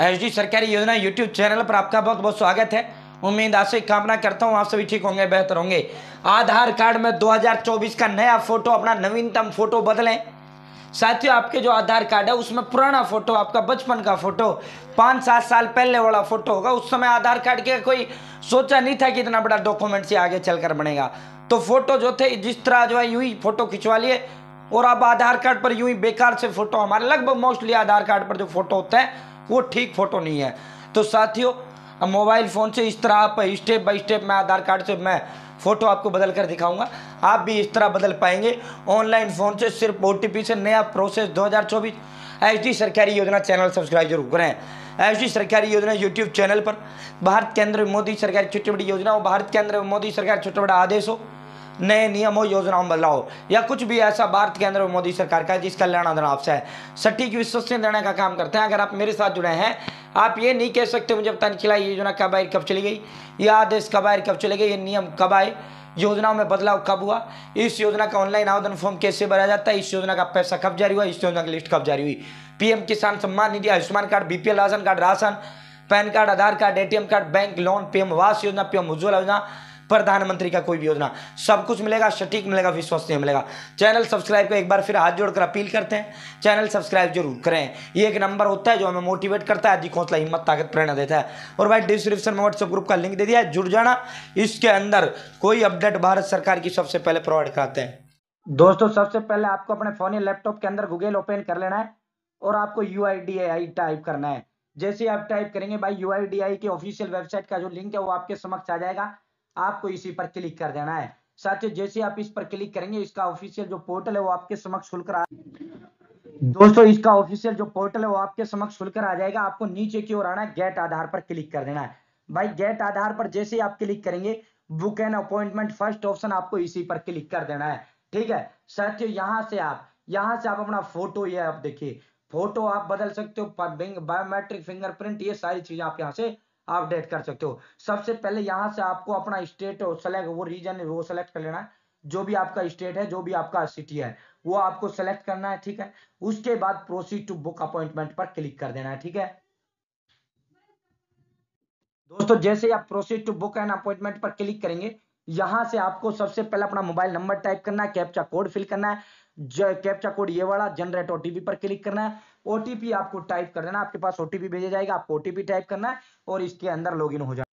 D सरकारी योजना YouTube channel पर आपका बहुत बहुत स्वागत है उम्मीद आपसे कामना करता हूँ आप सभी ठीक होंगे बेहतर होंगे आधार कार्ड में 2024 का नया फोटो अपना नवीनतम फोटो बदलें साथियों आपके जो आधार कार्ड है उसमें पुराना फोटो आपका बचपन का फोटो पाँच सात साल पहले वाला फोटो होगा उस समय आधार कार्ड के कोई सोचा नहीं था कि इतना बड़ा डॉक्यूमेंट से आगे चलकर बनेगा तो फोटो जो थे जिस तरह जो है यूं ही फोटो खिंचवा लिए और अब आधार कार्ड पर यूं ही बेकार से फोटो हमारे लगभग मोस्टली आधार कार्ड पर जो फोटो होता है वो ठीक फ़ोटो नहीं है तो साथियों अब मोबाइल फ़ोन से इस तरह आप स्टेप बाय स्टेप मैं आधार कार्ड से मैं फ़ोटो आपको बदल कर दिखाऊंगा आप भी इस तरह बदल पाएंगे ऑनलाइन फ़ोन से सिर्फ ओ से नया प्रोसेस 2024 एचडी सरकारी योजना चैनल सब्सक्राइब जरूर करें एचडी सरकारी योजना यूट्यूब चैनल पर भारत केंद्र मोदी सरकार छोटी बड़ी योजना और भारत केंद्र मोदी सरकार छोटा बड़ा आदेश हो नए नियम हो योजनाओं बदलाव या कुछ भी ऐसा भारत के अंदर मोदी सरकार का है जिसका लेना देना आपसे है सटीक विश्वसनीय देने का काम करते हैं अगर आप मेरे साथ जुड़े हैं आप ये नहीं कह सकते मुझे पता नहीं चला ये योजना कब आई कब चली गई ये आदेश कब आए कब चले गए ये नियम कब आए योजनाओं में बदलाव कब हुआ इस योजना का ऑनलाइन आवेदन फॉर्म कैसे भरा जाता है इस योजना का पैसा कब जारी हुआ इस योजना की लिस्ट कब जारी हुई PM Kisan Samman Nidhi Ayushman card BPL ration card ration PAN card Aadhaar card ATM card bank loan PM Awas Yojana PM Ujjwala योजना प्रधानमंत्री का कोई भी योजना सब कुछ मिलेगा सटीक मिलेगा विश्वसनीय मिलेगा चैनल सब्सक्राइब को एक बार फिर हाथ जोड़कर अपील करते हैं चैनल सब्सक्राइब जरूर करें ये एक नंबर होता है जो हमें मोटिवेट करता है अधिक हौसला हिम्मत ताकत प्रेरणा देता है और भाई डिस्क्रिप्शन में व्हाट्सएप ग्रुप का लिंक दे दिया है जुड़ जाना इसके अंदर कोई अपडेट भारत सरकार की सबसे पहले प्रोवाइड कराते हैं दोस्तों सबसे पहले आपको अपने फोन या लैपटॉप के अंदर गूगल ओपन कर लेना है और आपको यू टाइप करना है जैसे आप टाइप करेंगे भाई यू की ऑफिशियल वेबसाइट का जो लिंक है वो आपके समक्ष आ जाएगा आपको इसी पर क्लिक कर देना है साथियों जैसे आप इस पर क्लिक करेंगे इसका ऑफिशियल जो पोर्टल है वो आपके समक्ष खुलकर आ दोस्तों इसका ऑफिशियल जो पोर्टल है वो आपके समक्ष खुलकर आ जाएगा आपको नीचे की ओर आना है गेट आधार पर क्लिक कर देना है भाई गेट आधार पर जैसे ही आप क्लिक करेंगे book an appointment first option आपको इसी पर क्लिक कर देना है ठीक है साथियों यहाँ से आप यहाँ से आप अपना फोटो ये आप देखिए फोटो आप बदल सकते हो बायोमेट्रिक फिंगरप्रिंट ये सारी चीजें आप यहाँ से अपडेट कर सकते हो सबसे पहले यहाँ से आपको अपना स्टेट वो रीजन वो सेलेक्ट कर लेना है जो भी आपका स्टेट है जो भी आपका सिटी है वो आपको सेलेक्ट करना है ठीक है उसके बाद प्रोसीड टू बुक अपॉइंटमेंट पर क्लिक कर देना है ठीक है दोस्तों जैसे आप proceed to book and appointment पर क्लिक करेंगे यहां से आपको सबसे पहले अपना मोबाइल नंबर टाइप करना है कैप्चा कोड फिल करना है कैप्चा कोड ये वाला जनरेट ओटीपी पर क्लिक करना है ओटीपी आपको टाइप कर देना आपके पास ओटीपी भेजा जाएगा आपको ओटीपी टाइप करना है और इसके अंदर लॉग हो जाना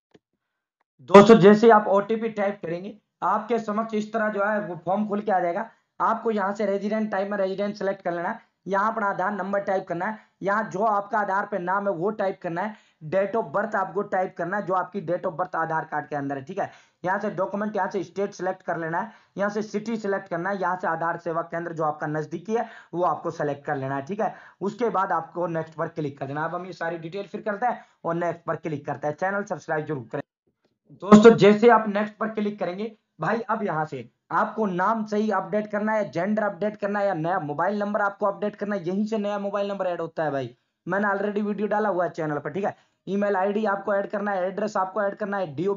दोस्तों जैसे आप ओटीपी टाइप करेंगे आपके समक्ष इस तरह जो है वो फॉर्म खुल के आ जाएगा आपको यहाँ से रेजिडेंट टाइप में रेजिडेंट सेलेक्ट कर लेना है यहाँ पर आधार नंबर टाइप करना है यहाँ जो आपका आधार पे नाम है वो टाइप करना है डेट ऑफ बर्थ आपको टाइप करना है जो आपकी date of birth Aadhaar card के अंदर है ठीक है यहाँ से डॉक्यूमेंट यहाँ से स्टेट सेलेक्ट कर लेना है यहाँ से सिटी सेलेक्ट करना है यहाँ से आधार सेवा केंद्र जो आपका नजदीकी है वो आपको सेलेक्ट कर लेना है ठीक है उसके बाद आपको नेक्स्ट पर क्लिक कर देना अब हम ये सारी डिटेल फिर करते हैं और नेक्स्ट पर क्लिक करते हैं चैनल सब्सक्राइब जरूर करें दोस्तों जैसे आप नेक्स्ट पर क्लिक करेंगे भाई अब यहाँ से आपको नाम सही अपडेट करना है जेंडर अपडेट करना है या नया मोबाइल नंबर आपको अपडेट करना है यहीं से नया मोबाइल नंबर ऐड होता है भाई मैंने ऑलरेडी वीडियो डाला हुआ है चैनल पर ठीक है ईमेल आईडी आपको ऐड करना है एड्रेस आपको ऐड करना है डीओ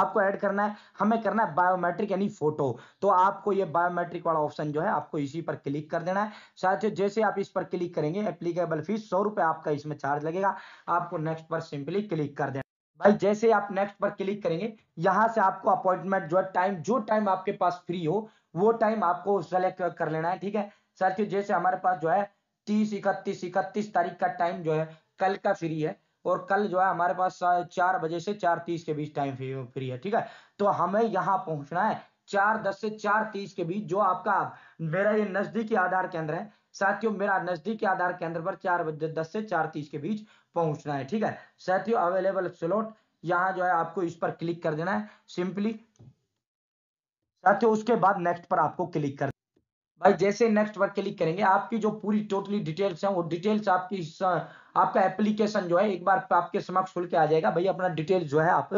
आपको ऐड करना है हमें करना है बायोमेट्रिक यानी फोटो तो आपको ये बायोमेट्रिक वाला ऑप्शन जो है आपको इसी पर क्लिक कर देना है साथ ही जैसे आप इस पर क्लिक करेंगे एप्लीकेबल फीस सौ रुपए आपका इसमें चार्ज लगेगा आपको नेक्स्ट पर सिंपली क्लिक कर देना भाई जैसे आप नेक्स्ट पर क्लिक करेंगे यहाँ से आपको अपॉइंटमेंट जो है टाइम जो टाइम आपके पास फ्री हो वो टाइम आपको सेलेक्ट कर लेना है ठीक है साथियों जैसे हमारे पास जो है तीस इकतीस इकतीस तारीख का टाइम जो है कल का फ्री है और कल जो है हमारे पास चार बजे से चार तीस के बीच टाइम फ्री है ठीक है तो हमें यहाँ पहुंचना है चार दस से चार तीस के बीच जो आपका मेरा ये नजदीकी आधार केंद्र है साथियों मेरा नजदीकी आधार केंद्र पर चार बजे दस से चार तीस के बीच पहुंचना है ठीक है साथियों अवेलेबल स्लोट यहाँ जो है आपको इस पर क्लिक कर देना है सिंपली साथियों उसके बाद नेक्स्ट पर आपको क्लिक कर भाई जैसे नेक्स्ट वर्क क्लिक करेंगे आपकी जो पूरी टोटली डिटेल्स हैं वो डिटेल्स आपकी आपका एप्लीकेशन जो है एक बार आपके समक्ष खुल के आ जाएगा भाई अपना डिटेल्स जो है आप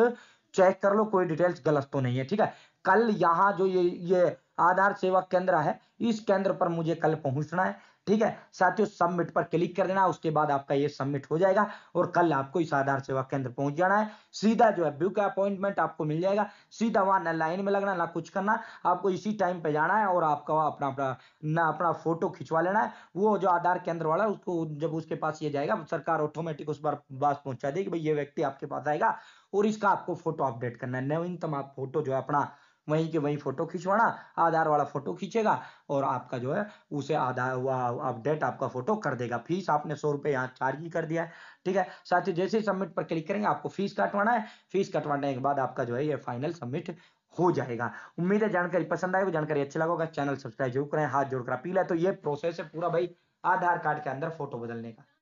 चेक कर लो कोई डिटेल्स गलत तो नहीं है ठीक है कल यहाँ जो ये ये आधार सेवा केंद्र है इस केंद्र पर मुझे कल पहुंचना है ठीक है साथियों सबमिट पर क्लिक कर देना उसके बाद आपका ये सबमिट हो जाएगा और कल आपको इस आधार सेवा केंद्र पहुंच जाना है सीधा जो है ब्यू का अपॉइंटमेंट आपको मिल जाएगा सीधा वहां ना लाइन में लगना ना कुछ करना आपको इसी टाइम पे जाना है और आपका अपना अपना ना अपना फोटो खिंचवा लेना है वो जो आधार केंद्र वाला उसको जब उसके पास ये जाएगा सरकार ऑटोमेटिक उस पर बात पहुंचा देगी भाई ये व्यक्ति आपके पास आएगा और इसका आपको फोटो अपडेट करना है नवीनतम आप फोटो जो है अपना वहीं के वहीं फोटो खिंचवाना आधार वाला फोटो खींचेगा और आपका जो है उसे आधार हुआ अपडेट आपका फोटो कर देगा फीस आपने सौ रुपये यहाँ चार्ज कर दिया है ठीक है साथ ही जैसे सबमिट पर क्लिक करेंगे आपको फीस कटवाना है फीस कटवाने के बाद आपका जो है ये फाइनल सबमिट हो जाएगा उम्मीद है जानकारी पसंद आएगी जानकारी अच्छी लगेगा चैनल सब्सक्राइब जरूर करें हाथ जोड़कर अपील है तो ये प्रोसेस है पूरा भाई आधार कार्ड के अंदर फोटो बदलने का